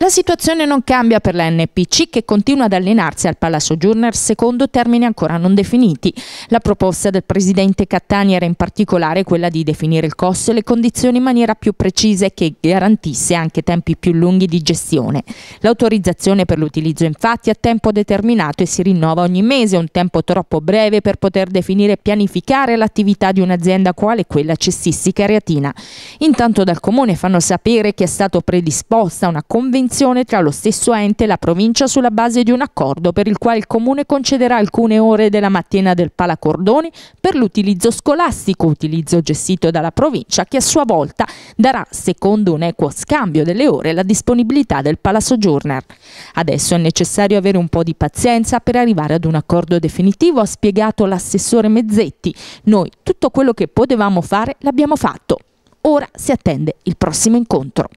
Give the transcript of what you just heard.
La situazione non cambia per l'NPC che continua ad allenarsi al Palazzo Journer secondo termini ancora non definiti. La proposta del presidente Cattani era in particolare quella di definire il costo e le condizioni in maniera più precisa e che garantisse anche tempi più lunghi di gestione. L'autorizzazione per l'utilizzo infatti è a tempo determinato e si rinnova ogni mese, un tempo troppo breve per poter definire e pianificare l'attività di un'azienda quale quella cessistica reatina. Intanto dal comune fanno sapere che è stato predisposta una convenzione convenzione tra lo stesso ente e la provincia sulla base di un accordo per il quale il comune concederà alcune ore della mattina del Palacordoni per l'utilizzo scolastico, utilizzo gestito dalla provincia che a sua volta darà, secondo un equo scambio delle ore, la disponibilità del Palasoggiorner. Adesso è necessario avere un po' di pazienza per arrivare ad un accordo definitivo, ha spiegato l'assessore Mezzetti. Noi tutto quello che potevamo fare l'abbiamo fatto. Ora si attende il prossimo incontro.